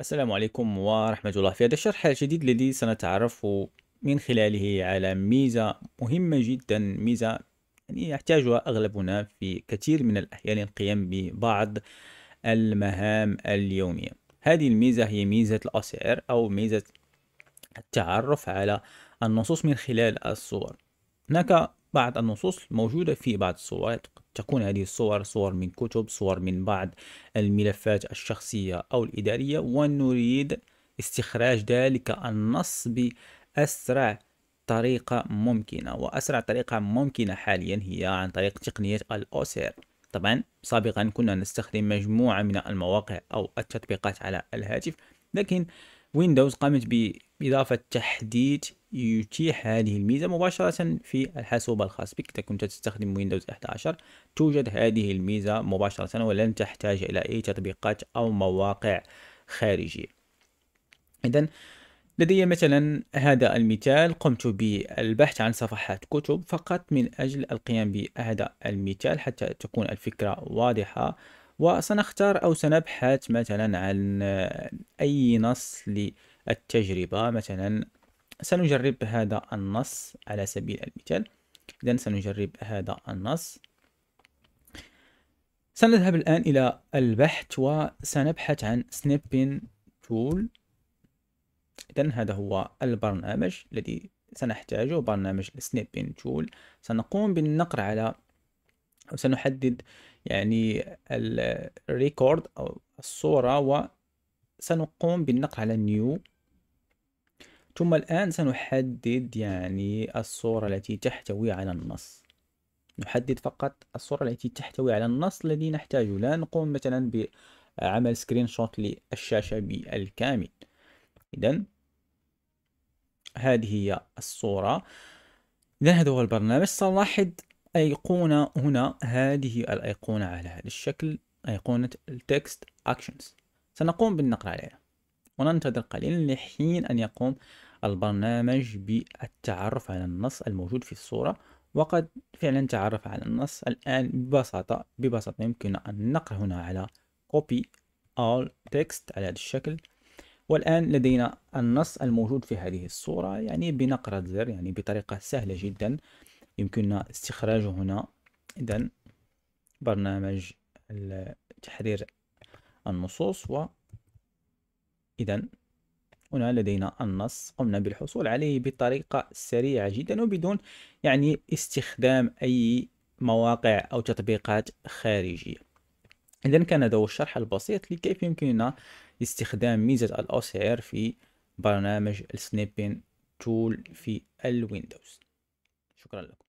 السلام عليكم ورحمة الله في هذا الشرح الجديد الذي سنتعرف من خلاله على ميزة مهمة جدا ميزة يعني يحتاجها أغلبنا في كثير من الأحيان القيام ببعض المهام اليومية هذه الميزة هي ميزة الأسعار أو ميزة التعرف على النصوص من خلال الصور هناك بعض النصوص موجودة في بعض الصور تكون هذه الصور صور من كتب صور من بعض الملفات الشخصية أو الإدارية ونريد استخراج ذلك النص بأسرع طريقة ممكنة وأسرع طريقة ممكنة حاليا هي عن طريق تقنية الأوسير طبعا سابقا كنا نستخدم مجموعة من المواقع أو التطبيقات على الهاتف لكن ويندوز قامت إضافة تحديث يتيح هذه الميزة مباشرة في الحاسوب الخاص بك إذا كنت تستخدم ويندوز 11 توجد هذه الميزة مباشرة ولن تحتاج إلى أي تطبيقات أو مواقع خارجية إذا لدي مثلا هذا المثال قمت بالبحث عن صفحات كتب فقط من أجل القيام بهذا المثال حتى تكون الفكرة واضحة وسنختار أو سنبحث مثلا عن أي نص لي التجربة مثلا سنجرب هذا النص على سبيل المثال إذا سنجرب هذا النص سنذهب الآن إلى البحث وسنبحث عن سنيبين تول إذا هذا هو البرنامج الذي سنحتاجه برنامج سنيبين تول سنقوم بالنقر على أو سنحدد يعني الريكورد أو الصورة وسنقوم بالنقر على نيو ثم الآن سنحدد يعني الصورة التي تحتوي على النص نحدد فقط الصورة التي تحتوي على النص الذي نحتاجه لا نقوم مثلا بعمل سكرين شوت للشاشة بالكامل إذا هذه هي الصورة إذا هذا هو البرنامج سنلاحظ أيقونة هنا هذه الأيقونة على هذا الشكل أيقونة التكست أكشنز سنقوم بالنقر عليها وننتظر قليلا لحين أن يقوم البرنامج بالتعرف على النص الموجود في الصورة وقد فعلا تعرف على النص الآن ببساطة ببساطة يمكن أن نقر هنا على copy all text على هذا الشكل والآن لدينا النص الموجود في هذه الصورة يعني بنقرة زر يعني بطريقة سهلة جدا يمكننا استخراجه هنا إذا برنامج تحرير النصوص و إذا هنا لدينا النص قمنا بالحصول عليه بطريقة سريعة جدا وبدون يعني استخدام أي مواقع أو تطبيقات خارجية إذا كان هذا هو الشرح البسيط لكيف يمكننا استخدام ميزة الأسعار في برنامج السنيبين تول في الويندوز شكرا لكم